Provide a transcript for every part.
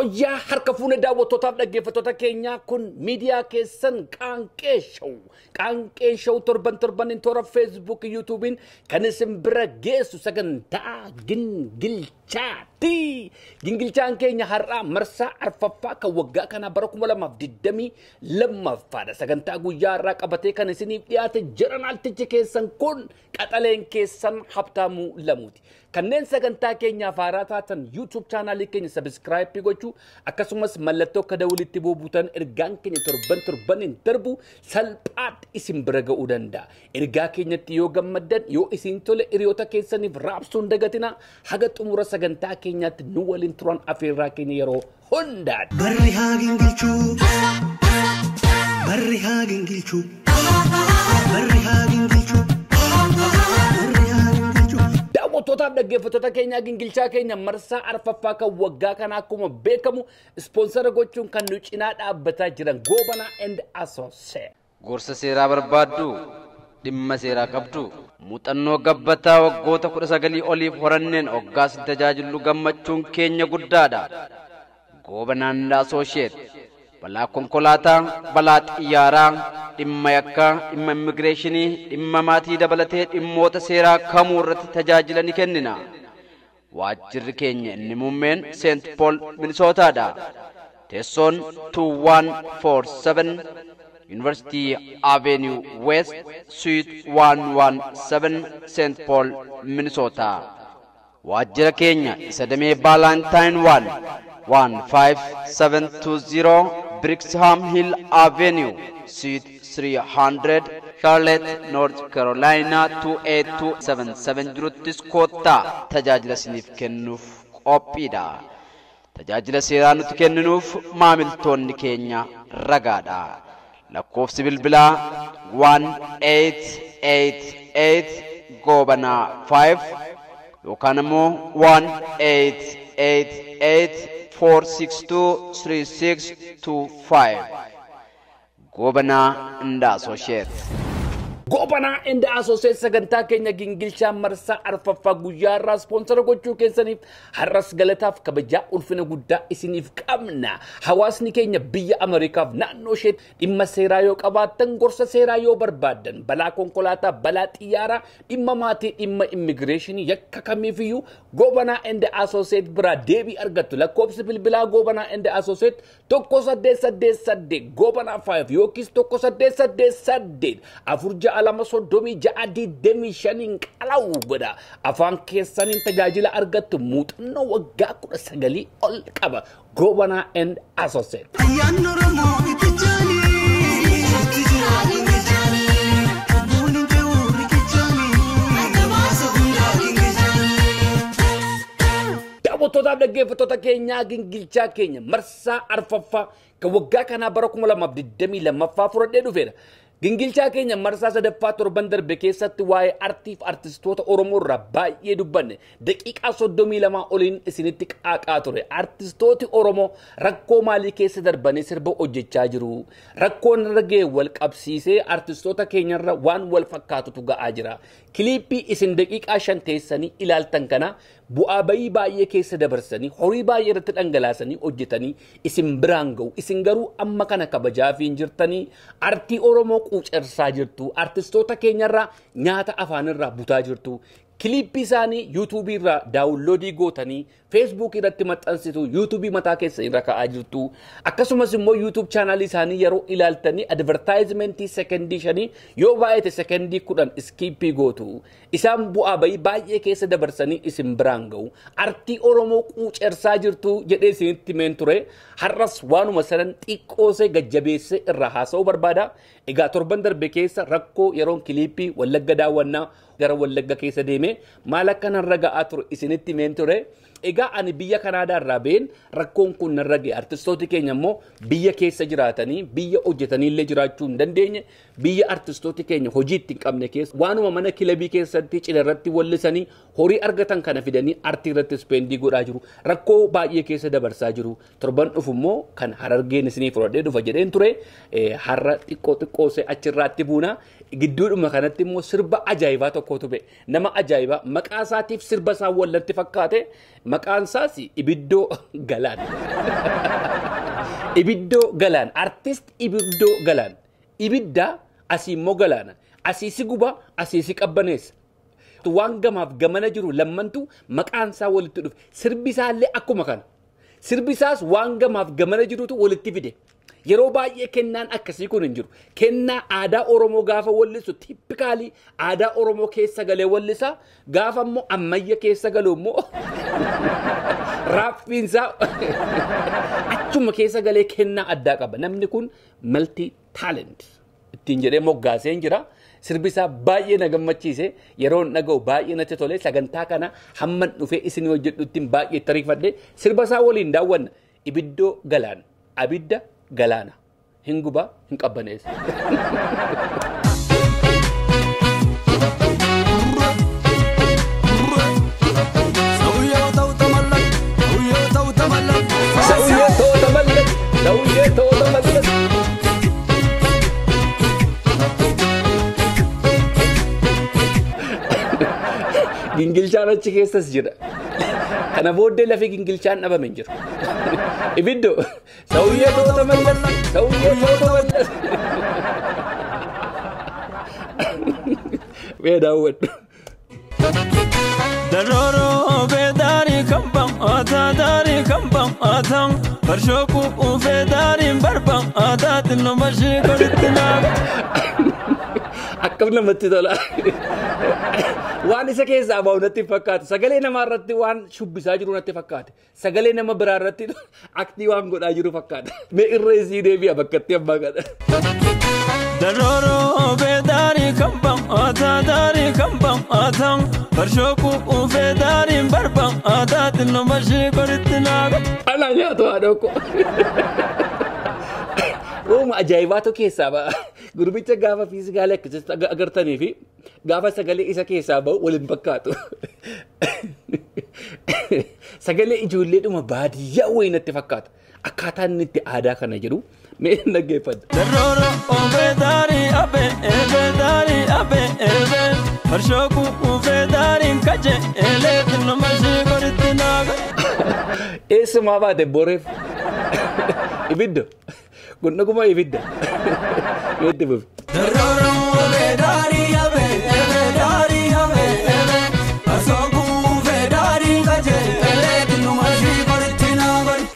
Coyyaa harka fuunee daawwattootaaf dhaggeeffattoota keenyaa kun miidiyaa keessan qaanqee shawu qaanqee shawu torban torban toora feesbuuk yuutuubiin kan isin bira geessu sagantaa gingilcha. Chati gingilchaan keenya har'aa marsaa arfaffaa kan waggaa kanaa bara kuma lamaaf digdamii lammaffaadha sagantaa guyyaa har'aa qabatee kan isiniif dhiyaate jiran altichi keessan kun qaxaleen keessan habtaamuu lamuuti kanneen sagantaa keenyaaf haaraa taatan yuutuub chaanaalii keenya sabiskiraayipii gochuu akkasumas mallattoo akka dawulitti boobuutan ergaan keenya torban torbaniin darbu salphaatti isin bira ga'uu danda'a ergaa keenyatti yoo gammaddan yoo isin tole hiriyoota keessaniif raabsuun dagatina haga xumura sagantaa keenyaatti nu waliin turan afeerraa keenya yeroo hundaati. Barri haa gingilchuu. Barri haa gingilchuu. Barri haa gingilchuu. Daawwattootaaf dhaggeeffattoota keenya gingilchaa keenya marsaa arfaffaa kan waggaa kana akkuma beekamu ispoonsara gochuun kan nu cinaa dhaabbataa jiran goobanaa and asoosee. Gorsa seeraa barbaaddu. dhimma seeraa qabdu muuxannoo gabbataa waggoota kudha sagalii oliif horanneen hoggaas tajaajillu gammachuun keenya guddaadha. Goobanaan Daasooshee balaa konkolaataa, balaa xiyyaaraa, dhimma yakkaa, dhimma immigireeshinii, dhimma maatii dabalatee dhimmoota seeraa kamuu irratti tajaajila ni kennina. Waajjirri keenya inni muummeen Seent Pool Minisootaadha. Teessoon Tuwwaan Foor Seven University Avenue West, Suite 117, St. Paul, Minnesota. Wajjira keenya isa damee Baalantaayin 1 15720 Brixham Hill Avenue, Suite 300 Charlotte, North Carolina 28277 jirutti koottaa tajaajila isiniif kennuuf qophiidha. Tajaajila seeraa nuti kenninuuf maamiltoonni keenya ragaadha. lakkoofsi bilbilaa 1888 goobanaa 5 yookaan immoo 1888 462 3625 ጎበና እንዳሶሼት gobanaa inda asooseet sagantaa keenya gingilchaa marsaa arfaffaa guyyaa irraa ispoonsara gochuu keessaniif har'as galataaf kabajaa ulfina guddaa isiniif qabna hawaasni keenya biyya ameerikaaf naannoo ishee dhimma seeraa yoo qabaattan gorsa seeraa yoo barbaadan balaa konkolaataa balaa xiyyaaraa dhimma maatii dhimma immigireeshinii yakka kamiifiyyuu gobanaa inda asooseet biraa deebii argattu lakkoobsi bilbilaa gobanaa inda asooseet tokko saddeet saddeet saddeet gobanaa faayif yookiis tokko saddeet saddeet saddeet afur ja'a ja'a lama soddomii ja'a digdamii shaniin qala'u godha afaan keessaniin tajaajila argattu muuxannoo waggaa kudha sagalii ol qaba gobanaa and associate. Ayyaan Oromoo Ittichaanii. daawwattootaaf dhaggeeffattoota keenyaa gingilchaa keenya marsaa arfaffaa kan waggaa kanaa bara 2022 fudhadhee dhufeera. Gingilchaa keenya marsaa sadaffaa torban darbe keessatti waa'ee artii fi artistoota Oromoo irraa baay'ee dubbanne daqiiqaa soddomii lamaa oliin isinitti qaaqaa ture. Artistooti Oromoo rakkoo maalii keessa darbanii sirba hojjechaa jiru? Rakkoon irra ga'e wal qabsiisee artistoota keenyarra waan wal fakkaatutu ga'aa jira. Kiliippii isin daqiiqaa shan teessanii ilaaltan kana bu'aa bayii baay'ee keessa dabarsanii horii baay'ee irratti dhangalaasanii hojjetanii isin biraan ga'u isin garuu amma kana kabajaafiin jirtanii artii oromoo quucarsaa jirtu artistoota keenyarraa nyaata afaanirraa butaa jirtu kilippii isaanii yuutuubii irraa daawunloodii gootanii feesbuukii irratti maxxansitu yuutuubii mataa keessa irra ka'aa jirtu akkasumas immoo yuutuub chaanaalii isaanii yeroo ilaaltanii advartaayizimentii sekendii shanii yoo baay'ate e kudhan gootu isaan bu'aa baay'ee keessa dabarsanii isin biraan ga'u artii oromoo quucersaa jirtu jedhee isinitti meen ture har'as waanuma sanan xiqqoosee gajjabeessee irraa haasa'uu barbaada egaa torban darbe keessa rakkoo yeroon kiliippii wallagga daawwannaa gara wallagga keessa deeme maal akkanan raga'aa isinitti meen egaa ani biyya kanaadaarraa ba'een rakkoon kun narra ga'e artistooti keenya immoo biyya keessa jiraatanii biyya hojjetaniillee jiraachuu hin dandeenye biyya artistooti keenya hojiitti hin qabne keessa waanuma mana kilabii keessatti cina wallisanii horii argatan kana fidanii artii irratti ispeendii godhaa jiru rakkoo baay'ee keessa dabarsaa jiru torban dhufu immoo kan harargeen isinii fudhadhee dhufa jedheen ture har'a xiqqoo xiqqoo se'achirraatti buuna. gidduudhuma kanatti immoo sirba ajaa'ibaa tokko ba'e. Nama ajaa'ibaa maqaa isaatiif sirba isaa wallanti fakkaate maqaan isaas ibiddoo galaan. Ibiddoo galaan. Artist ibiddoo galaan. ibiddaa asii immoo galaana. Asii si gubaa asii si qabbaneessa. Waan gamaaf gamana jiru lammantu maqaan isaa walitti dhufe. Sirbi isaallee akkuma kana. Sirbi isaas waan gamaaf gamana jirutu walitti fide. yeroo baay'ee kennaan akkasii kun hin jiru. Kennaa aadaa Oromoo gaafa wallisu tippikaalii aadaa Oromoo keessa galee wallisa. Gaafa immoo ammayya keessa galu immoo raaffiinsaa achuma keessa galee kennaa addaa qaba. Namni kun malti taalent ittiin jedhee moggaasee hin jira. Sirbi isaa baay'ee na gammachiise yeroo hin dhaga'u baay'ee natti tole sagantaa kana hamman dhufee isin hojjedhutti baay'ee itti ariifadhe sirba isaa waliin daawwanna ibiddoo galaan abidda Galana, Hin gubaa hin qabbaneessa. Gingilchaan achi keessas kana booddee lafi gingilchaan dhabaman hin jiru. Ibiddo sawuyyee toota mallatti sawuyyee toota mallatti. Bee daawwadhu. Darooroo bee daarii kan bam aataa daarii kan bam aataan farshoo quuquu fee daariin barbam aataa xinnoo bashii golitti naaf. Akkam namatti tola. waan isa keessaa bahu natti fakkaate sagalee namaa irratti waan shubbisaa jiru natti fakkaate sagalee nama biraa irratti aktii waan godhaa jiru fakkaata mee irra isii deebi'a bakkatti abbaa kadha. Ooma ajaa'ibaatu keessaa ba'a. Gurbicha gaafa fiizikaala akkasitti agartanii fi gaafa sagalee isa keessaa ba'u waliin fakkaatu. Sagalee ijoolleedhuma baadiyyaa wayii natti fakkaata. Akkaataan inni itti aadaa kana jedhu mee dhaggeeffadha. Darrooro oomee daarii abbe eebe daarii abbe eebe farshoo kuufee daariin kaje eelee tinnuma shii naaga. Eessumaa baate boreef ibidda. gunna kuma ibidda ibidda buuf.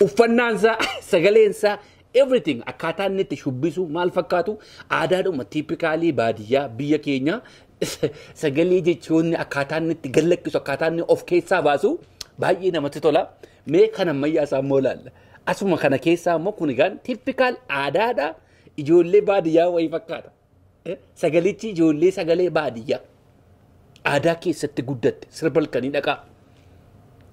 Uffannaansaa sagaleensaa everything akkaataa inni itti shubbisu maal fakkaatu aadaadhuma tiipikaalii baadiyyaa biyya keenya sagalee jechuun akkaataa inni itti gallakkisu akkaataa inni of keessaa baasu baay'ee namatti tola mee kan ammayyaa isaa immoo laalla. Asuma kana keessaa immoo kun egaan tippikaal aadaadhaa ijoollee baadiyyaa wayii fakkaata. Eh? Sagalichi ijoollee sagalee baadiyyaa aadaa keessatti guddatte sirbal halkanii dhaqaa.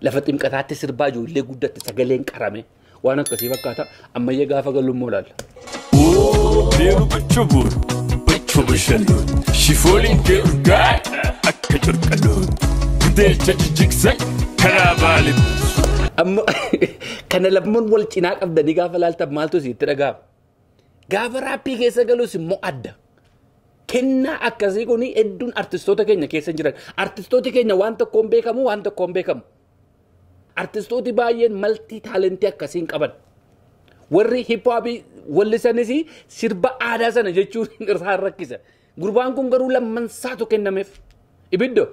Lafa ximqataatti sirbaa ijoollee guddatte sagaleen qarame waan akkasii fakkaata ammayya gaafa galummoo ilaalla. Deemu bichubuun bichu bishaloon shifooliin kee urgaadha akka curqaloon. Gidee jajjijigsan karaa baalibuun. Kana lamman wal cinaa qabdanii gaafa laaltan maaltu itti dhagaa Gaafa raappii keessa galus immoo adda. Kennaa akkasii kun hedduun artistoota keenya keessa jiran. Artistooti keenya waan tokkoon beekamu waan tokkoon beekamu. Artistooti baay'een maltii taalentii akkasiin qaban. Warri hiphoophii wallisanis sirba aadaa sana jechuun irraa rakkisa. Gurbaan kun garuu lammansaatu kennameef. Ibiddo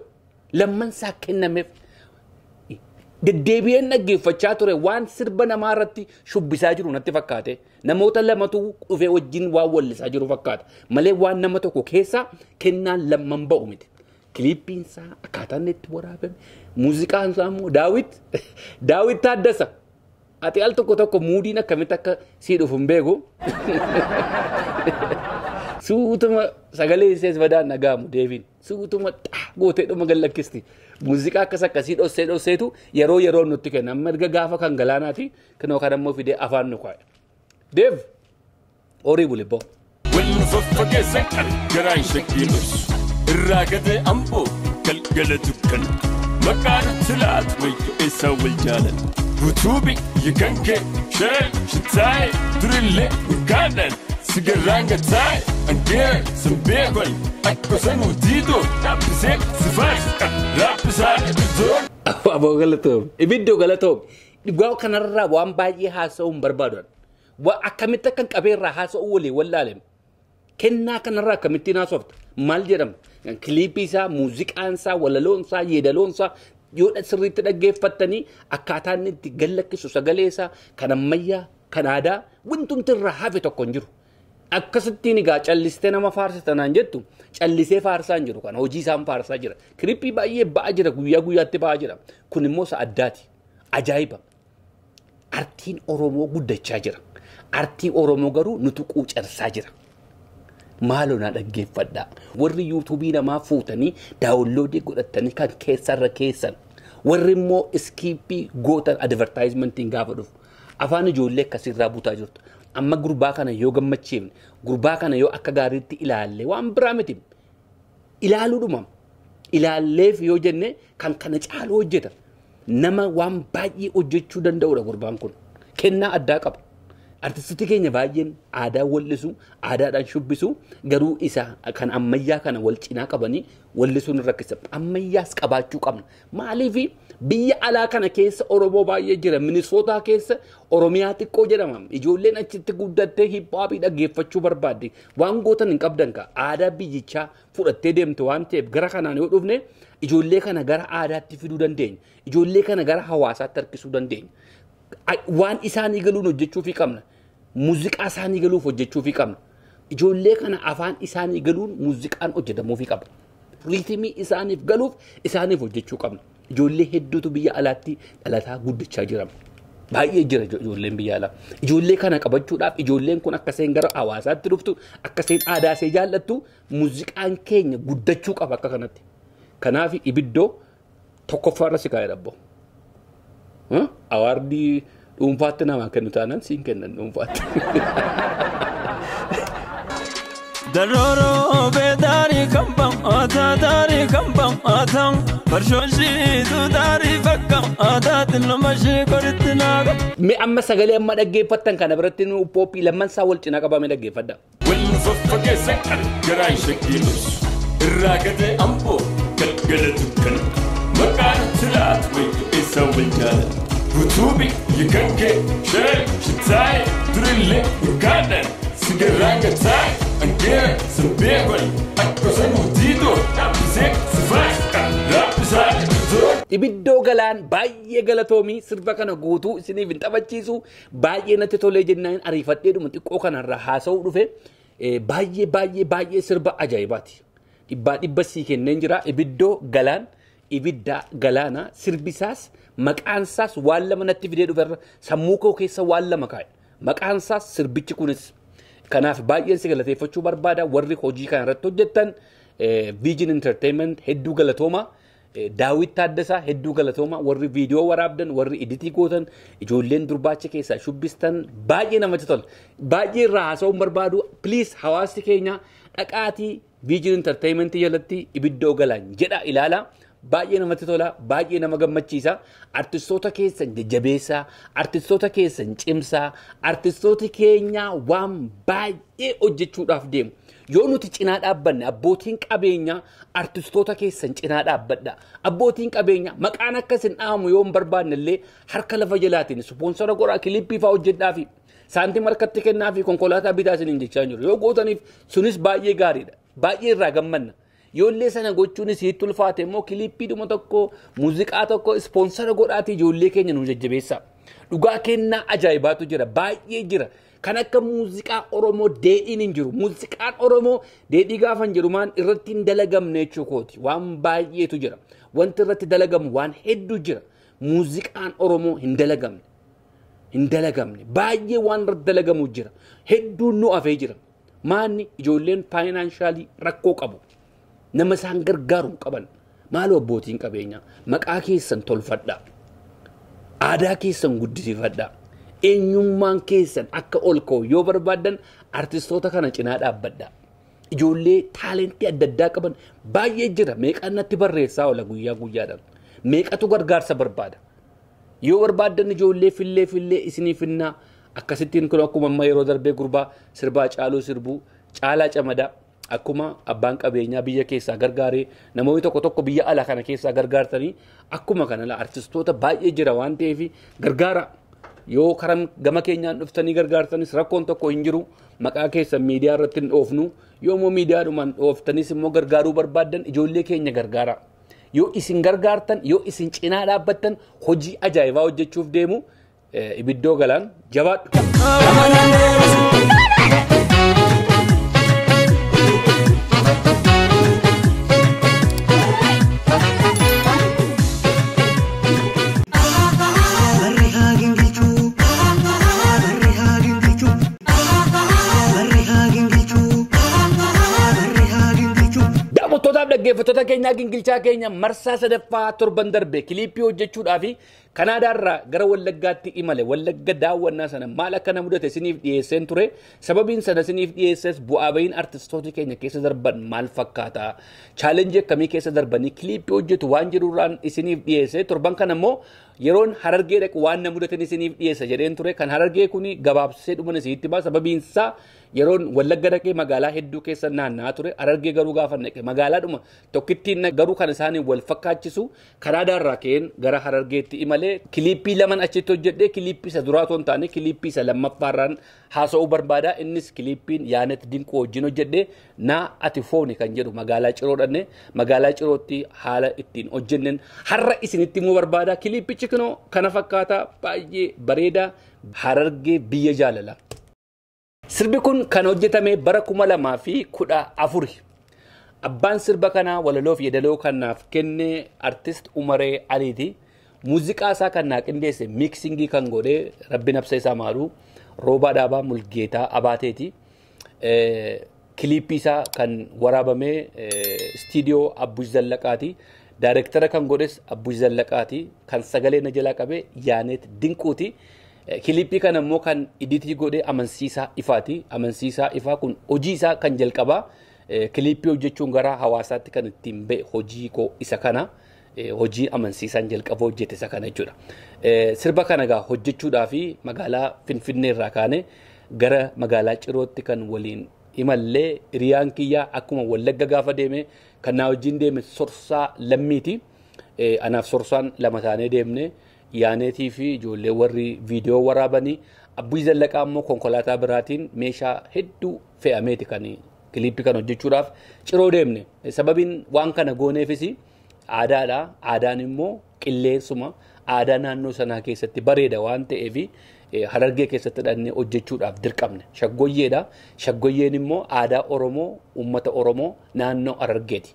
lammansaa kennameef. deddeebi'een dhaggeeffachaa ture waan sirba namaa irratti shubbisaa jiru natti fakkaate namoota lamatu dhufee wajjin waan wallisaa jiru fakkaata malee waan nama tokko keessaa kennaan lamman ba'u miti. Kiliippiin isaa akkaataan waraabame muuziqaan isaa immoo daawit daawit taaddasa ati al tokko tokko muudiin akkamitti akka sii dhufu hin beeku. Suutuma sagalee ishees badaan dhaga'amu deebiin suutuma xaa gootee dhuma gallakisti. muuziqaa akkas akkasii dhossee dhosseetu yeroo yeroo nutti kenna. Amma erga gaafa kan galaanaati kan yookaan ammoo fidee afaan nu kaa'e. Deef horii buli bulibboo. Wanni faffageessa kan garaan shakkii dhoosu irraa gadee amboo galgala dukkan maqaan silaat wayyo eessaa wal jaalan butuubi yookaan kee shareel shitaaye durillee hin kaanan sigarraan gataa'e sambeekoon. Aboo galatoom ibiddoo galatoom dhugaa kanarraa waan baay'ee haasa'uun barbaadan akkamitti akka qabeerraa haasa'uu walii wallaaleen kennaa kanarraa akkamittiin haasofta maal jedhama kiliipii isaa muuziqaan isaa walaloon isaa yeedaloon isaa yoo sirriitti dhaggeeffattanii akkaataan itti gallakkisu sagalee isaa kan ammayyaa kan aadaa wantumti irraa hafe tokko hin jiru. Akkasittiin egaa callistee nama faarsitanaan jettu callisee faarsaa hin jiru hojii isaan faarsaa jira. Kirippii baay'ee ba'aa jira guyyaa guyyaatti ba'aa jira. Kun immoo isa addaati. Ajaa'iba. Artiin Oromoo guddachaa jira. Artiin Oromoo garuu nutuquu cabsaa jira. Maaloo na dhaggeeffadhaa. Warri yuutuubii namaa fuutanii daawunloodii godhatanii kan keessarra keessan. Warri immoo iskiippii gootan advartaayizimentiin gaafa dhufu. Afaan ijoollee irraa butaa jirtu. amma gurbaa kana yoo gammachiifne gurbaa kana yoo akka gaariitti ilaalle waan biraa miti ilaaluu ilaalleef yoo jenne kan kana caalu hojjeta nama waan baay'ee hojjechuu danda'udha gurbaan kun kennaa addaa qaba artistii keenya baay'een aadaa wal'isu aadaadhaan shubbisu garuu isa kan ammayyaa kana wal cinaa qabanii wallisuun rakkisa ammayyaas qabaachuu qabna maaliif biyya alaa kana keessa oromoo baay'ee jira minisootaa keessa oromiyaa xiqqoo jedhama ijoolleen achitti guddattee hiphaapii dhaggeeffachuu barbaadde waan gootan hin qabdan ka aadaa biyyichaa fudhattee deemte waan ta'eef gara kanaan yoo dhufne ijoollee kana gara aadaatti fiduu dandeenya ijoollee kana gara hawaasaatti harkisuu dandeenya. waan isaanii galuun hojjechuufi qabna. Muuziqaa isaanii galuuf hojjechuufi qabna. Ijoollee kana afaan isaanii galuun muuziqaan hojjetamuufii qaba. Riitimii isaaniif galuuf isaaniif hojjechuu qabna. Ijoollee hedduutu biyya alaatti dhalataa guddachaa jirama. Baay'ee jira ijoolleen biyya alaa. Ijoollee kana qabachuudhaaf ijoolleen kun akkaseen gara hawaasaatti dhuftu akkaseen aadaa isee jaallattu muuziqaan keenya guddachuu qaba akka kanatti. Kanaaf ibiddoo irra si dhabboo. awaardii dhuunfaatti namaa kennu taanaan siin kennan dhuunfaatti. Daroroo beedaarii kan bam'aataa daarii kan bam'aataa farshoon shiituu daarii fakkaataatiin nama shii qoritti naaga. Mi amma sagalee amma dhaggeeffattan kana biratti pooppii lammansaa wal cinaa qabame dhaggeeffadha. Wal faffageessa gargaraa ishee keellus irraa gadee amboo galgalatu kana maqaan silaatu beeku. so we got it. Rutubi, Yukanke, Shay, Shitai, Drille, Ugandan, Sigaranga Tai, Angera, Sabebal, Akkosan Hudido, Apisek, Sivaska, Lapisai, Ibiddoo galaan baay'ee galatoomi sirba kana guutuu isiniif hin taphachiisu baay'ee natti tolee jennaan ariifadheedhuma xiqqoo kanarra haasa'uu dhufe baay'ee baay'ee baay'ee sirba ajaa'ibaati. Dhibbaa dhibba sii kenneen jira ibiddoo galaan ibidda galaanaa sirbisaas maqaan isaas waan lama natti fidee dhuferra sammuu koo keessa waan lama kaa'e maqaan isaas sirbichi kunis kanaaf baay'een si galateeffachuu barbaada warri hojii kana irratti hojjettan viijin intarteementii hedduu galatooma daawit taaddasaa hedduu galatooma warri viidiyoo waraabdan warri iditii gootan ijoolleen durbaacha keessaa shubbistan baay'ee nama tola baay'ee irraa haasa'uun barbaadu piliis hawaasti keenya dhaqaatii viijin intarteementii jalatti ibidda ogalaan jedha ilaala. baay'ee namatti tola baay'ee nama gammachiisa artistoota keessan jajjabeessaa artistoota keessan cimsaa artistoota keenyaa waan baay'ee hojjechuudhaaf deemu. yoo nuti cinaa dhaabbanne abbootiin qabeenyaa artistoota keessan cinaa dhaabbadha abbootiin qabeenyaa maqaan akkas dhaamu yoo hin barbaanne illee harka lafa jalaatiin ispoonsora goraa kilippii fa'aa hojjedhaafi saantiin harkatti kennaafi konkolaataa bitaa hin jechaa jiru yoo gootaniif sunis baay'ee gaariidha baay'ee irraa gammanna. Ijoollee sana gochuunis itti ulfaate immoo kilippii dhuma tokko muuziqaa tokko ispoonsara godhaatii ijoollee keenya nu jajjabeessa. Dhugaa kennaa ajaa'ibaatu jira baay'ee jira. Kan akka muuziqaa Oromoo deedhiin hin jiru. Muuziqaan Oromoo deedhii gaafa hin jiru maan irratti hin dalagamne jechuukooti. Waan baay'eetu jira. Wanti irratti dalagamu waan hedduu jira. Muuziqaan Oromoo hin dalagamne. Hin dalagamne. Baay'ee waan irratti dalagamu jira. Hedduun nu afee jira. Maanni ijoolleen faayinaanshaalii rakkoo qabu. nama isaan gargaaru qaban maaloo abbootiin qabeenya maqaa keessan tolfadha aadaa keessan guddisiifadha eenyummaan keessan akka ol ka'u yoo barbaaddan artistoota kana cinaa dhaabbadha ijoollee taalentii adda addaa qaban baay'ee jira meeqaa natti barreessaa oola guyyaa guyyaadhaan meeqatu gargaarsa barbaada yoo barbaaddan ijoollee fillee fillee isinii finnaa akkasittiin kun akkuma amma yeroo darbee gurbaa sirbaa caaluu sirbuu caalaa camadaa akkuma abbaan qabeenyaa biyya keessaa gargaaree namoonni tokko tokko biyya ala kana keessaa gargaartanii akkuma kanala artistoota baay'ee jira waan ta'eef gargaara yoo karan gama keenyaan dhuftanii gargaartanis rakkoon tokko hin jiru maqaa keessan miidiyaa irratti hin dhoofnu miidiyaa miidiyaadhumaan dhooftanis immoo gargaaruu barbaaddan ijoollee keenya gargaara yoo isin gargaartan yoo isin cinaa dhaabbattan hojii ajaa'ibaa hojjechuuf deemu eh, ibiddoo galaan jabaadhu. keenyaa gingilchaa keenya marsaa sadaffaa torban darbe kiliippii hojjechuudhaa fi kanaadaa irraa gara wallaggaatti imale wallagga daawwannaa sana maal akka na mudate siniif dhiyeesseen ture sababiin sana siniif dhiyeesses bu'aa bahiin artistoota keenya keessa darban maal fakkaata chaalenjii akkamii keessa darbanii kiliippii hojjetu waan jedhurraan isiniif dhiyeesse torban kan ammoo yeroon harargee dhaqu waan na mudatan isiniif dhiyeessa jedheen ture kan harargee kun gabaabsee dhuman isiitti baa sababiinsaa. yeroon wallagga dhaqee magaalaa hedduu keessa naanna'aa ture harargee garuu gaafa naqe garuu kan isaanii wal fakkaachisu kanaadaarraa ka'een gara harargeetti imalee kiliippii laman achitti hojjedhee kiliippii isa duraa toon taane kiliippii isa lammaffaarraan haasa'uu barbaada innis kiliippiin yaanet dinquu wajjin hojjedhee naa ati fooni kan jedhu magaalaa ciroodhanne magaalaa cirootti haala ittiin hojjenneen harra isinitti immoo barbaada kiliippichi kunoo kana fakkaata baay'ee bareedaa harargee biyya jaalala. Sirbi kun kan hojjetame bara kuma fi kudha afuri. Abbaan sirba kanaa walaloo fi yeedaloo kanaaf kenne artist Umaree Aliiti. Muuziqaa isaa kan naa qindeesse miiksingii kan godhee rabbi nabsa isaa Maaluu, roobaa dhaabaa mulgeetaa abaateeti. Eh, Kiliippii isaa kan waraabamee eh, istiidiyoo Abbuush Zallaqaati. Daayireektara kan godhes Abbuush Zallaqaati. Kan sagalee na jalaa qabee Yaanet Dinquuti. Eh, kiliippii kan kan iditii godhee amansiisaa ifaati. Amansiisaa ifaa kun hojii isaa kan jalqabaa kiliippii hojjechuun gara hawaasaatti kan ittiin ba'e hojii koo isa kana. Hojii amansiisaan jalqabaa hojjete isa kana jechuudha. Sirba kana hojjechuudhaaf magaalaa Finfinnee irraa kaanee gara magaalaa Cirootti kan waliin imallee riyaan kiyyaa akkuma Wallagga gaafa deeme kan naa deeme Sorsaa Lammiiti. Eh, Anaaf Sorsaan lama taanee deemnee. Yaanetii fi ijoollee warri viidiyoo waraabanii abbii zallaqaa immoo konkolaataa biraatiin meeshaa hedduu fe'ameeti kan kiliippii kan hojjechuudhaaf ciroo deemne. Sababiin waan kana gooneefis aadaadha. Aadaan immoo qilleensuma aadaa naannoo sanaa keessatti bareeda waan ta'eef harargee keessatti hidhannee hojjechuudhaaf dirqamne. Shaggooyyeedha. Shaggoyyeen immoo aadaa Oromoo uummata Oromoo naannoo harargeeti.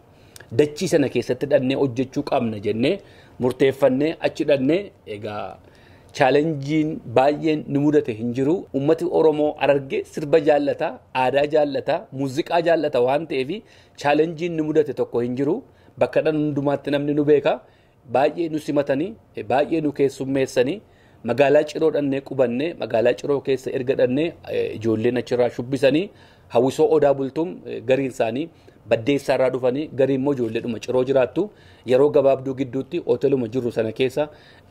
Dachii sana keessatti hidhannee hojjechuu qabna jennee. murteeffannee achi hidhannee egaa chaalenjiin baay'een ni mudate hin jiru. Uummati Oromoo ararge sirba jaallataa, aadaa jaallataa, muuziqaa jaallataa waan ta'eef chaalenjiin ni mudate tokko hin jiru. Bakka dhan hundumaatti namni nu beeka. Baay'ee nu simatanii, baay'ee nu keessummeessanii. magaalaa ciroo dhannee qubanne magaalaa ciroo keessa erga dhannee e, ijoolleen achirraa shubbisanii hawwisoo odaa bultuun e, gariin isaanii irraa dhufanii gariin immoo ijoollee ciroo jiraattu yeroo gabaabduu gidduutti hoteeluma jirru sana keessa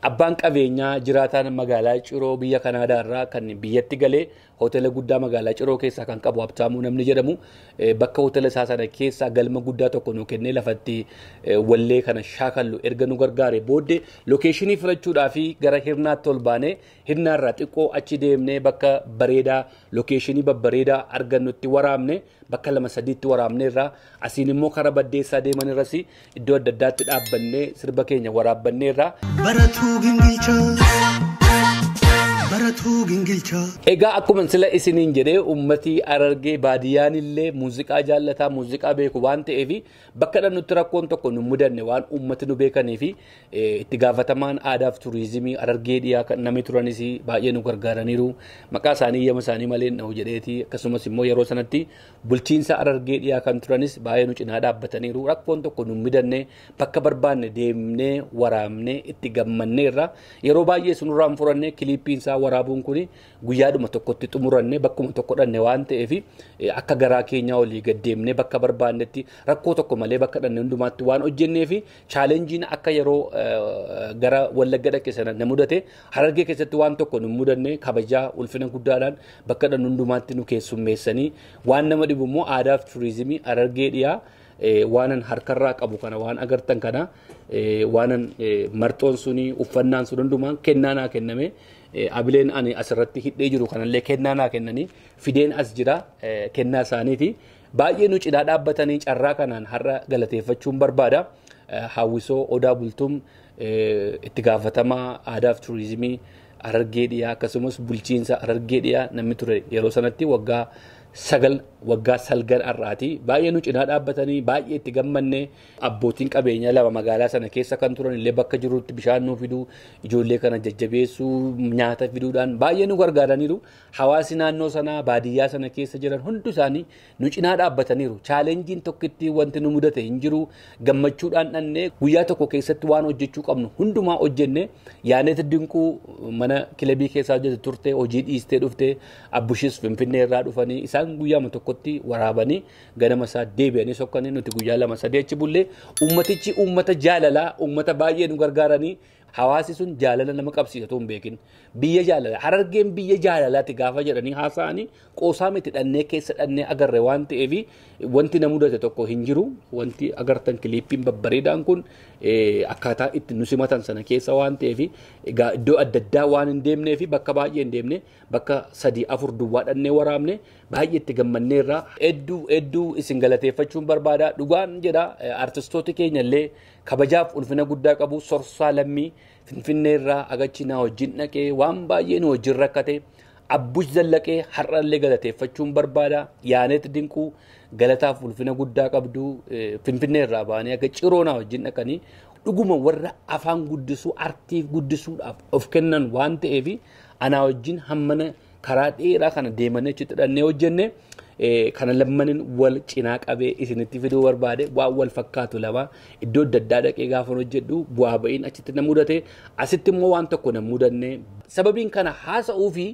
abbaan qabeenyaa jiraataan magaalaa ciroo biyya kanaadaarraa kan biyyatti galee hoteela guddaa magaalaa ciroo keessaa kan qabu habtaamuu namni jedhamu eh, bakka hoteela isaa sana keessaa galma guddaa tokko nu kennee lafatti eh, wallee kana shaakallu erga nu gargaare booddee lookeeshinii filachuudhaa fi gara hirnaatti ol baanee hirnaarraa xiqqoo achi deemnee bakka bareedaa lookeeshinii babbareedaa argannutti waraabne bakka lama sadiitti waraabneerraa asiin immoo karaa baddeessaa deeman irras iddoo adda addaatti walitti dhaabbannee sirba keenya waraabbanneerra. Baratuu gingilchaa. baratuu gingilcha. Egaa akkuma sila isiniin jedhee uummati arargee baadiyyaan illee muuziqaa jaallataa muuziqaa beeku waan ta'eef bakka nutti rakkoon tokko nu mudanne waan uummati nu beekanii fi itti gaafatamaan aadaaf turizimii arargee dhiyaa kan namni turanis baay'ee nu gargaaraniiru maqaa isaanii yama isaanii malee na'u jedheeti akkasumas immoo yeroo sanatti bulchiinsa arargee dhiyaa kan turanis baay'ee nu cinaa dhaabbataniiru rakkoon tokko nu mudanne bakka barbaanne deemnee waraabnee itti gammanneerra yeroo baay'ee sunurraan furannee kiliippiinsaa waraabuun kun guyyaadhuma tokkotti xumuranne bakkuma tokko dhanne waan ta'eef akka garaa keenya olii gaddeemnee bakka barbaannetti rakkoo tokko malee bakka dhanne hundumaatti waan hojjennee fi chaalenjiin akka yeroo gara wallagga dhaqe sana na mudate harargee keessatti waan tokko nu mudanne kabajaa ulfina guddaadhaan bakka dhanne hundumaatti nu keessummeessanii waan nama dhibu immoo aadaa fi turizimii harargee dhiyaa. waanan harkarraa qabu kana waan agartan kana waanan marxoon suni uffannaan sun hundumaa kennaanaa kenname Eh, abileen ani asirratti hidhee jiru kanallee kennaa naa kennanii fideen as jira eh, kennaa isaaniiti. Baay'ee nu cidhaa dhaabbatanii carraa kanaan har'a galateeffachuun barbaada. Eh, hawwisoo Odaa bultum itti gaafatamaa aadaa fi turizimii dhiyaa akkasumas bulchiinsa Harargee namni ture yeroo sanatti waggaa sagal waggaa salgan har'aati baay'ee nu cinaa dhaabbatanii baay'ee itti gammanne abbootiin qabeenyaa lama magaalaa sana keessa kan turan illee bakka jirutti bishaan fiduu ijoollee kana jajjabeessuu nyaata fiduudhaan baay'ee nu gargaaraniiru hawaasi naannoo sanaa baadiyyaa sana keessa jiran hundu isaanii nu cinaa dhaabbataniiru chaalenjiin tokkittii wanti nu mudate hin jiru gammachuudhaan dhannee guyyaa tokko keessatti waan hojjechuu qabnu hundumaa hojjenne yaanet dinquu mana kilabii keessaa hojjete turte hojii dhiistee dhufte abbushis finfinnee irraa guyyaa guyyaama tokkotti waraabanii ganama isaa deebi'anii sokkanii nuti guyyaa lama sadii achi bullee ummatichi ummata jaalalaa ummata baay'ee nu gargaaranii hawaasi sun jaalala nama qabsiisatu hin beekin biyya jaalala harargeen biyya jaalalaati gaafa jedhanii haasa'anii qoosaa miti dhannee keessa dhannee agarre waan ta'eef wanti na mudate tokko hin jiru wanti agartan kiliippiin babbareedaan kun akkaataa itti nu simatan sana keessa waan ta'eef iddoo adda addaa waan hin deemnee fi bakka baay'ee hin deemne bakka sadii afur duwwaa dhannee waraabne baay'ee itti gammannee hedduu hedduu isin galateeffachuun barbaadaa dhugaan jedha artistoota keenya illee kabajaaf ulfina guddaa qabu sorsaa lammii finfinnee irraa agachi naa wajjin dhaqee waan baay'ee nu wajjin rakkate abbuus zallaqee har'allee galateeffachuun barbaada yaaneet dinquu galataaf ulfina guddaa qabdu finfinnee irraa baanee aga ciroo naa wajjin dhaqanii dhuguma warra afaan guddisuu artii guddisuudhaaf of kennan waan ta'eef anaa wajjin hammana karaa dheeraa kana deemanii achitti hidhannee hojjenne kana lammanin wal cinaa qabee isinitti fiduu barbaade waan wal fakkaatu lama iddoo adda addaa dhaqee gaafa hojjedhu bu'aa ba'iin achitti na mudate asitti immoo waan tokko na mudannee sababiin kana haasa'uu fi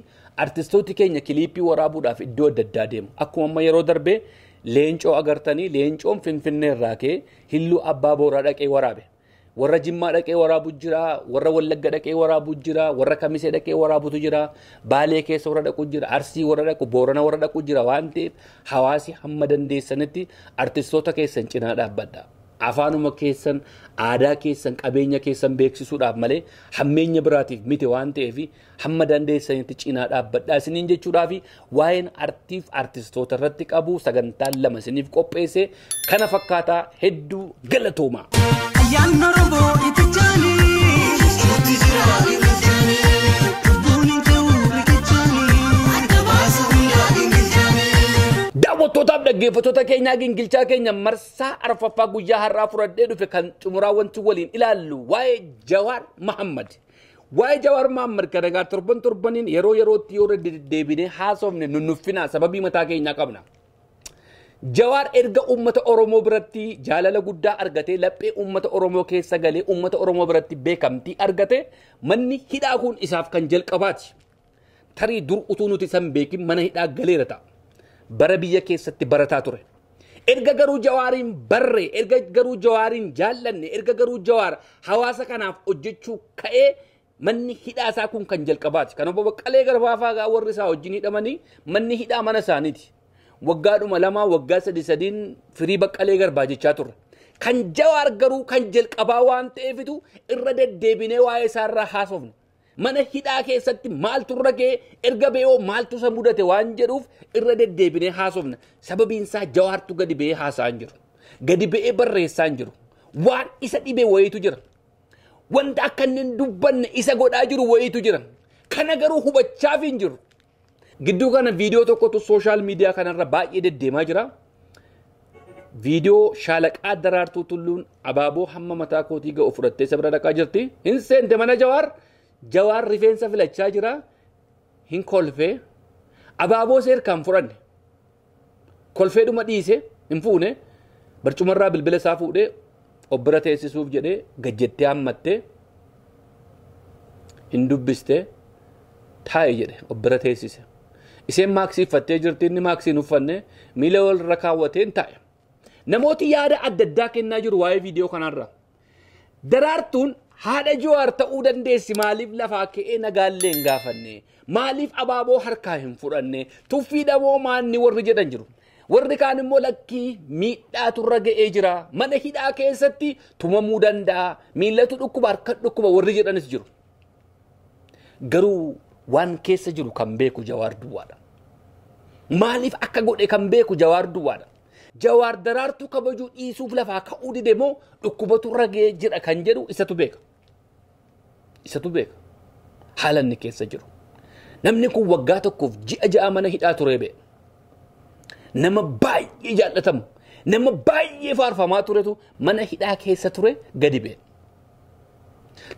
artistooti keenya kiliippii waraabuudhaaf iddoo adda addaa deemu akkuma amma yeroo darbee leencoo agartanii leencoon finfinneerraa kee hilluu abbaa booraa dhaqee waraabe. warra Jimmaa dhaqee waraabu jiraa warra Wallagga dhaqee waraabuutu jira, warra Kamisee dhaqee waraabutu jiraa Baalee keessa warra dhaqu jira, Arsii warra dhaqu, Booranaa warra dhaqu jira waan ta'eef hawaasi hamma dandeessanitti artistoota keessan cinaa dhaabbadha. Afaanuma keessan, aadaa keessan, qabeenya keessan beeksisuudhaaf malee hammeenya biraatiif miti waan ta'eef hamma dandeessanitti cinaa dhaabbadha. Isiniin jechuudhaaf waa'een artiif artistoota irratti qabu sagantaa lama isiniif qopheesse kana fakkaataa hedduu galatooma. Daawwattootaaf dhaggeeffattoota keenyaa gingilchaa keenya marsaa arfaffaa guyyaa har'aa furadhee dhufe kan xumuraa wanti waliin ilaallu waa'ee Jawaar Mahammad. Waa'ee Jawaar Mahammad kan egaa torban torbaniin yeroo yerootti yoo deddeebine haasofne nunnuffinaa sababii mataa keenyaa qabna. Jawaar erga uummata Oromoo biratti jaalala guddaa argatee laphee uummata Oromoo keessa galee uummata Oromoo biratti beekamtii argate manni hidhaa kun isaaf kan jalqabaati. Tarii dur utuu nuti san mana hidhaa galeera ta'a. Bara biyya keessatti barataa ture. Erga garuu jawaariin barre, erga garuu jawaariin jaallanne, erga garuu jawaar hawaasa kanaaf hojjechuu ka'ee manni hidhaa kun kan jalqabaati. Kanaafuu baqalee garbaa fa'aa warri isaa wajjin hidhamanii manni hidhaa mana isaaniiti. waggaadhuma lamaa waggaa sadii sadiin firii baqqalee garbaa jechaa turre. Kan jawaar garuu kan jalqabaa waan ta'eefitu irra deddeebinee waa'ee isaarraa haasofne. Mana hidhaa keessatti maaltu irra erga be'oo maaltu isa mudate waan jedhuuf irra deddeebinee haasofna. Sababiin isaa jawaartu gadi ba'ee haasa'aa jiru. Gadi ba'ee barreessaa jiru. Waan isa dhibe wayiitu jira. Wanta akka inni dubbanne isa godhaa jiru wayiitu jira. Kana garuu hubachaaf hin jiru. gidduu kana viidiyoo tokko sooshaal miidiyaa kanarra baay'ee deddeemaa jira. Viidiyoo shaalaqaa daraartuu tulluun abaaboo hamma mataa kootii ga'u fudhattee bira dhaqaa jirti. Hin seente mana jawaar jawaar rifeensa filachaa jira. Hin kolfee abaaboo seer kan kolfee kolfeedhuma dhiise hin fuune barcumarraa bilbila isaa fuudhee obbira teessisuuf jedhee gajjettee hammattee hin dubbistee taa'e jedhe obbira teessise. Iseen maaksii uffattee jirti, inni maaksii uffanne miila walirra kaawwateen taa'e. Namooti yaada adda addaa kennaa jiru waa'ee viidiyoo kanarra. Daraartuun haadha jawaar ta'uu dandeessi maaliif lafaa ka'ee nagaallee hin gaafanne maaliif abaaboo harkaa hin fudhanne tuffii dhaboo maanni warri jedhan jiru. Warri kaan immoo lakkii miidhaatu irra ga'ee e jira. Mana hidhaa keessatti tumamuu danda'a. Miillatu dhukkuba harka dhukkuba warri jedhanis jiru. Garuu waan keessa jiru kan beeku Jawaar Duwwaadha. Maaliif akka godhe kan beeku Jawaar Duwwaadha. Jawaar daraartuu kabajuu dhiisuuf lafaa ka'uu dide moo dhukkubatu ragee jira kan jedhu isatu beeka. Isatu beeka. Haala inni keessa jiru. Namni kun waggaa tokkoof ji'a ja'a mana hidhaa turee be'e. Nama baay'ee jaallatamu, nama baay'ee faarfamaa turetu mana hidhaa keessa ture gadi be'e.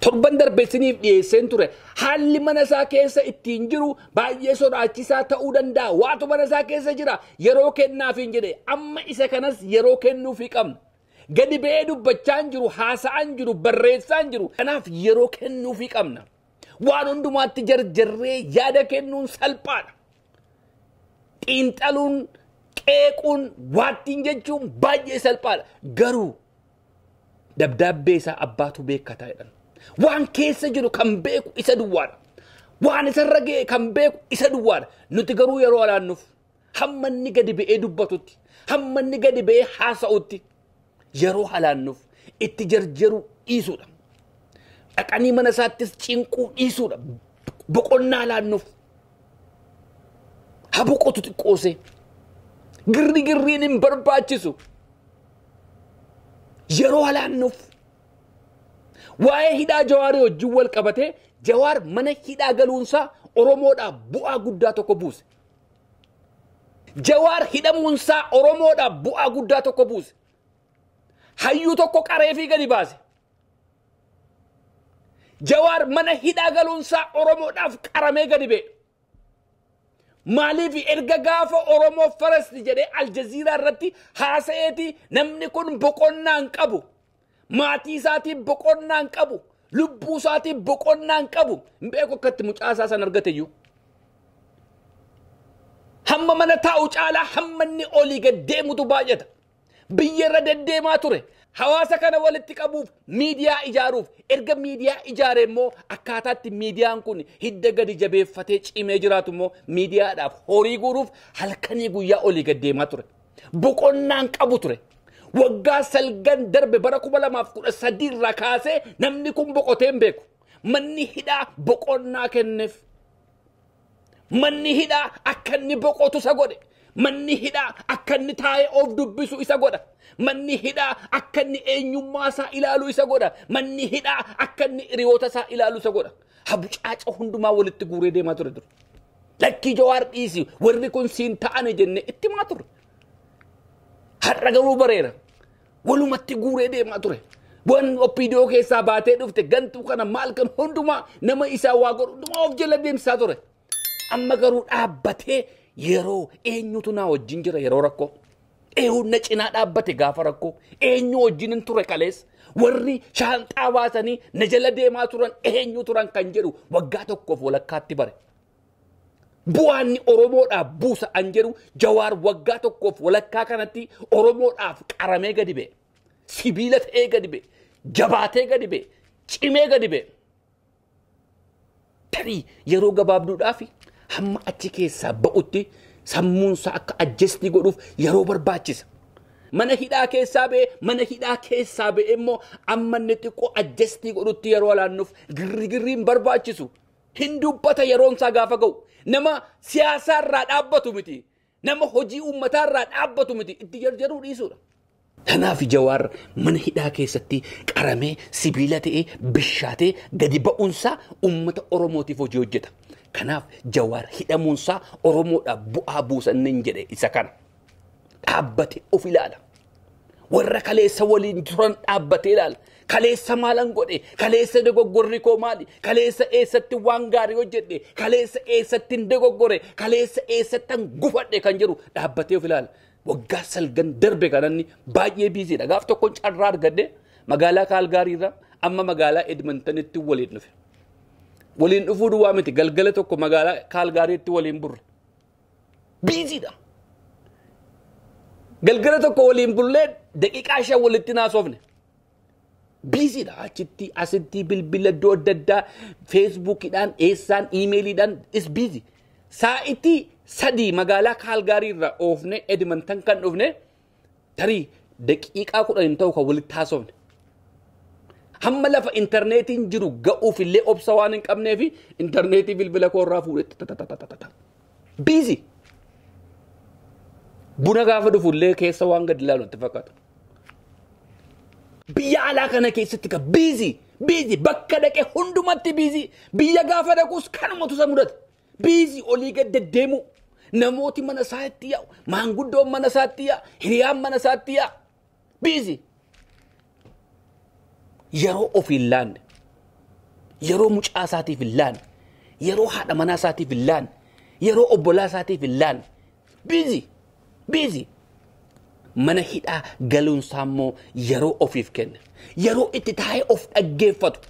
torban darbeessiniif dhiyeesseen ture haalli mana isaa keessa ittiin jiru baay'ee sodaachisaa ta'uu danda'a waatu mana isaa keessa jira yeroo kennaaf hin jedhe amma isa kanas yeroo kennuuf hin qabne Gadi ba'ee dubbachaa jiru, haasa'aan jiru, barreessaa jiru. Kanaaf yeroo kennuuf hin qabna. Waan hundumaatti jarjarree yaada kennuun salphaadha. Xiinxaluun, qeequun, waattiin jechuun baay'ee salphaadha. Garuu dabdaabbee isaa abbaatu beekataa jedhan. waan keessa jiru kan beeku isa duwwaadha. Waan isarra ga'e kan beeku isa duwwaadha. Nuti garuu yeroo alaannuuf hammanni gadi ba'ee dubbatutti, hammanni gadi ba'ee haasa'utti yeroo alaannuuf itti jarjaruu dha. Dhaqanii mana isaattis cinquu dha. Boqonnaa alaannuuf haa boqotu xiqqoosee girri girriin hin barbaachisu yeroo alaannuuf. waa'ee hidhaa jawaarii wajjin wal qabate jawaar mana hidhaa galuunsaa oromoodhaaf bu'aa guddaa tokko buuse. Jawaar hidhamuunsaa oromoodhaaf bu'aa guddaa tokko buuse. Hayyuu tokko qareefii gadi baase. Jawaar mana hidhaa galuunsaa oromoodhaaf qaramee gadi ba'e. Maaliif erga gaafa Oromoo farasti jedhee Aljaziiraa irratti haasa'eeti namni kun boqonnaan qabu. maatii isaatii boqonnaan qabu lubbuu isaatii boqonnaan qabu hin beeku akkatti mucaa san argateyyuu. Hamma mana taa'u caalaa hamma inni olii gad deemutu baay'ata. Biyya irra deddeemaa ture. Hawaasa kana walitti qabuuf miidiyaa ijaaruuf erga miidiyaa ijaaree immoo akkaataatti miidiyaan kun hidda gadi jabeeffatee cimee jiraatu immoo miidiyaadhaaf horii guuruuf halkanii guyyaa olii gaddeemaa ture. Boqonnaan qabu ture. waggaa salgan darbe bara kuma lamaaf kudha sadii irraa kaasee namni kun boqotee beeku. Manni hidhaa boqonnaa kenneef. Manni hidhaa akka inni boqotu isa godhe. Manni hidhaa akka inni taa'ee of dubbisu isa godha. Manni hidhaa akka inni eenyummaa isaa ilaalu isa godha. Manni hidhaa akka inni hiriyoota isaa ilaalu isa godha. Habucaaca hundumaa walitti guuree deemaa ture ture. Lakkii jawaar dhiisi warri kun siin ta'ane jennee itti maa ture. har'a garuu bareera. Walumatti guuree deemaa ture. Waan oppiidiyoo keessaa baatee dhufte gantuu kana maal kan hundumaa nama isaa waa godhu hundumaa of jala deemsisaa ture. Amma garuu dhaabbatee yeroo eenyutu naa wajjin jira yeroo rakkoo. Eehuun na cinaa dhaabbate gaafa rakkoo. Eenyu wajjin ture kaleessa. warri shaanxaa baasanii na jala deemaa turan eenyu turan kan jedhu waggaa tokkoof walakkaatti bare. bu'aanni Oromoodhaaf buusa an jedhu jawaar waggaa tokkoof walakkaa kanatti Oromoodhaaf qaramee gadi bee Sibiila ta'ee gadi ba'e. Jabaatee gadi Cimee gadi Tarii yeroo gabaabduudhaaf hamma achi keessaa ba'utti sammuunsa akka ajjeesni godhuuf yeroo barbaachisa. Mana hidhaa keessaa ba'e mana hidhaa keessaa ba'e immoo amma inni xiqqoo ajjeesni godhutti yeroo alaannuuf girrigirriin barbaachisu. hin dubbata isaa gaafa ga'u nama siyaasaa irraa dhaabbatu miti nama hojii uummataa irraa dhaabbatu miti itti jarjaruu dhiisuudha. Kanaaf jawaar mana hidhaa keessatti qaramee sibiila ta'ee bishaatee gadi ba'uunsaa uummata Oromootiif hojii hojjeta. Kanaaf jawaar hidhamuunsaa Oromoodhaaf bu'aa buusanneen jedhe isa kana. Dhaabbate of ilaala. Warra kaleessa waliin turan dhaabbatee ilaala. kaleessa maalan godhe kaleessa dogoggorri koo maali kaleessa eessatti waan gaarii hojjedhe kaleessa eessatti hin dogoggore kaleessa eessatti eessattan gufadhe kan jedhu dhaabbatee of ilaala waggaa salgan darbe kananni baay'ee biiziidha gaaf tokkoon carraa argadhe magaalaa kaalgaariirraa amma magaalaa edmantanitti waliin dhufe waliin dhufuu duwwaa miti galgala tokko magaalaa kaalgaariitti waliin burre biiziidha galgala tokko waliin bullee daqiiqaa ishee walitti naasofne biiziidha achitti asitti bilbila iddoo adda addaa feesbuukidhaan eessaan iimeeliidhaan is biizi saa'itii sadii magaalaa kaalgaarii irraa oofne edmantan kan dhufne tarii daqiiqaa kudhan hin ta'u kan walitti haasofne hamma lafa intarneetiin jiru ga'uuf illee obsa waan hin qabnee fi intarneetii bilbila koorraa fuudhe biizi buna gaafa dhufu illee keessa waan gadi laalu itti fakkaatu. biyya alaa kana keessatti ka biizii biizii bakka dhaqee hundumatti biizi biyya gaafa dhaquus kanumatu isa mudate biizii olii gad deddeemu namooti mana isaatti manguddoon maanguddoon mana isaatti hiriyaan mana isaatti biizi. Yeroo ofii yeroo mucaa isaatiif yeroo haadha manaa isaatiif yeroo obbolaa isaatiif hin biizi. mana hidhaa galuunsaa yeroo ofiif kenna. Yeroo itti taa'e of dhaggeeffatu.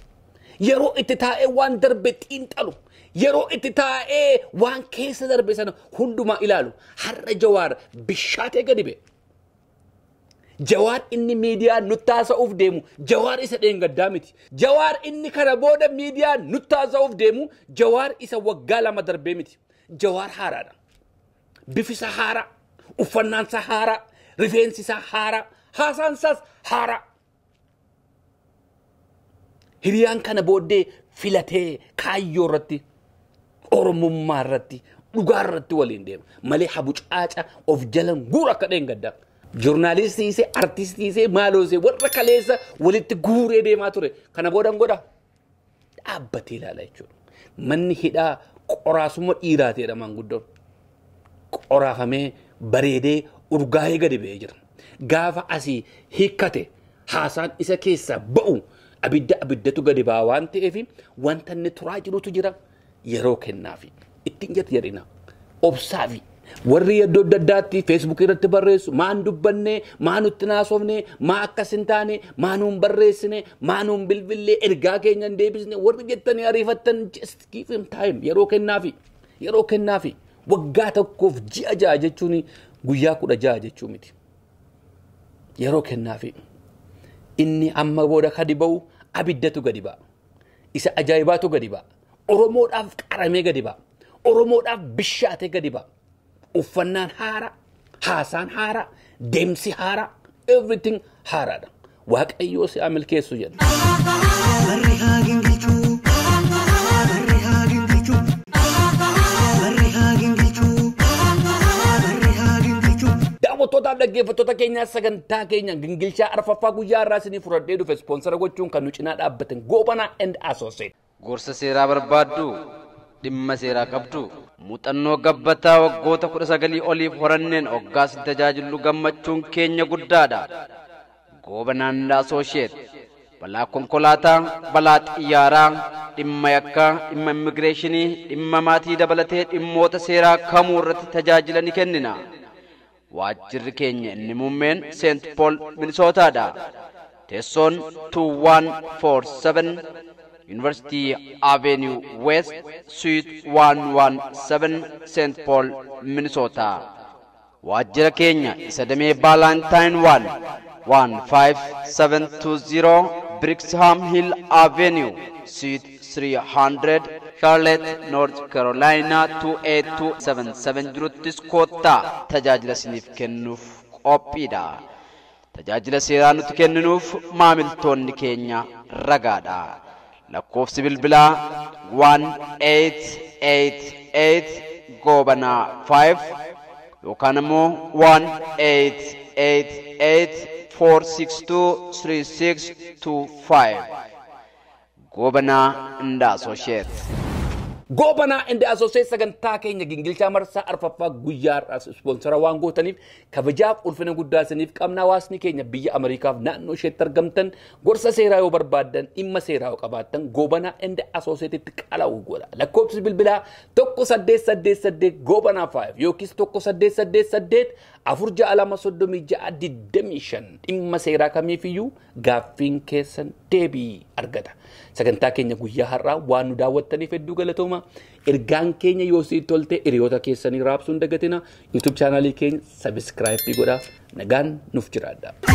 Yeroo itti taa'ee waan darbe xiinxalu. Yeroo itti taa'ee waan keessa darbe sana hundumaa ilaalu. Har'a jawaar bishaatee gadi ba'e. Jawaar inni miidiyaa nuttaasa'uuf deemu jawaar isa dheengaddaa miti. Jawaar inni kana booda miidiyaa nuttaasa'uuf deemu jawaar isa waggaa lama darbee miti. Jawaar haaraadha. Bifisa haaraa. Uffannaansa haaraa. rifeensi isaa haara haasaan isaas haara. Hiriyaan kana booddee filatee kaayyoo irratti oromummaa irratti waliin deema malee caaca of jalan guur akka dheen gaddaa. Joornaalistii isee artistii maaloo warra kaleessa walitti guuree deemaa ture kana boodan godha dhaabbatee ilaala jechuudha. Manni hidhaa qoraasuma dhiiraatedha manguddoon qoraafamee bareedee urgaa'ee gadi ba'ee jira. Gaafa asii hiikkate haasaan isa keessaa ba'u abidda abiddatu gadi baa waan ta'eef wanta inni turaa jirutu jira yeroo kennaa fi ittiin jatti jedhina Obsaa fi Warri iddoo adda addaatti feesbuuk irratti barreessu maan dubbannee maa nutti naasofne maa akkas hin taane maa nuun barreessine maa nuun bilbillee ergaa keenya hin deebisne warri jettanii ariifattan jees give him yeroo kennaa fi yeroo kennaa fi waggaa tokkoof ji'a ja'a jechuun guyyaa kudha ja'a jechuu miti yeroo kennaafi inni amma booda kadibau ba'u abiddatu gadi ba'a isa ajaa'ibaatu gadi ba'a oromoodhaaf qaramee gadi ba'a oromoodhaaf bishaatee gadi ba'a uffannaan haaraa haasaan haaraa deemsi haaraa everything haaraadha waaqayyoo si'a milkeessu jedha. taphattoota dhaggeeffattoota keenyaa sagantaa keenya gingilchaa arfaffaa guyyaa har'aa isinii furhadhee dhufe ispoonsarii gochuun kan nu cinaa dhaabbatan goobanaa and asooseet. Gorsa seeraa barbaaddu dhimma seeraa qabdu muuxannoo gabbataa waggoota kudha sagalii oliif horanneen hoggaa si tajaajillu gammachuun keenya guddaadha. Goobanaan and asooseet balaa konkolaataa balaa xiyyaaraa dhimma yakkaa dhimma immigireeshinii dhimma maatii dabalatee dhimmoota seeraa kamuu irratti tajaajila ni kennina. waajjirri keenya inni muummeen seent pool minisootaa dha teessoon tuuwaan foor seven yuunivarsiitii aavenuu weest suwiit waan waan seven seent pool minisoota waajjira keenya isa damee baalaantaayin waan waan faayiv seven tuu ziiroo biriksham hiil aavenuu suit 300 Charlotte, North Carolina 28277 jirutti iskoottaa tajaajila isiniif kennuuf qophiidha. Tajaajila seeraa nuti kenninuuf maamiltoonni keenya ragaadha. Lakkoofsi bilbilaa 1888 goobanaa 5 yookaan immoo 1888 462 3625 gobanaa indaasoo sheet. Goobana and asoosee sagantaa keenya gingilchaa marsaa arfaffaa guyyaa har'aas ispoonsara waan gootaniif kabajaaf ulfina guddaa saniif qabna hawaasni keenya biyya Ameerikaaf naannoo isheetti argamtan gorsa seeraa yoo barbaaddan dhimma seeraa yoo qabaattan Goobana and asoosee Associatetti qala'uu godha. lakkoofsi bilbilaa tokko saddeet saddeet saddeet Goobanaa faayif yookiis tokko saddeet saddeet saddeet afur ja'a lama soddomii ja'a diddamii shan dhimma seeraa kamiifiyyuu gaaffiin keessan deebii argata. sagantaa keenya guyyaa har'aa waan nu daawwattaniif hedduu galatooma ergaan keenya yoo si'i tolte hiriyoota keessanii raabsuun dagatina yuutub chaanalii keenya sabiskiraayipii godhaa nagaan nuuf jiraadha.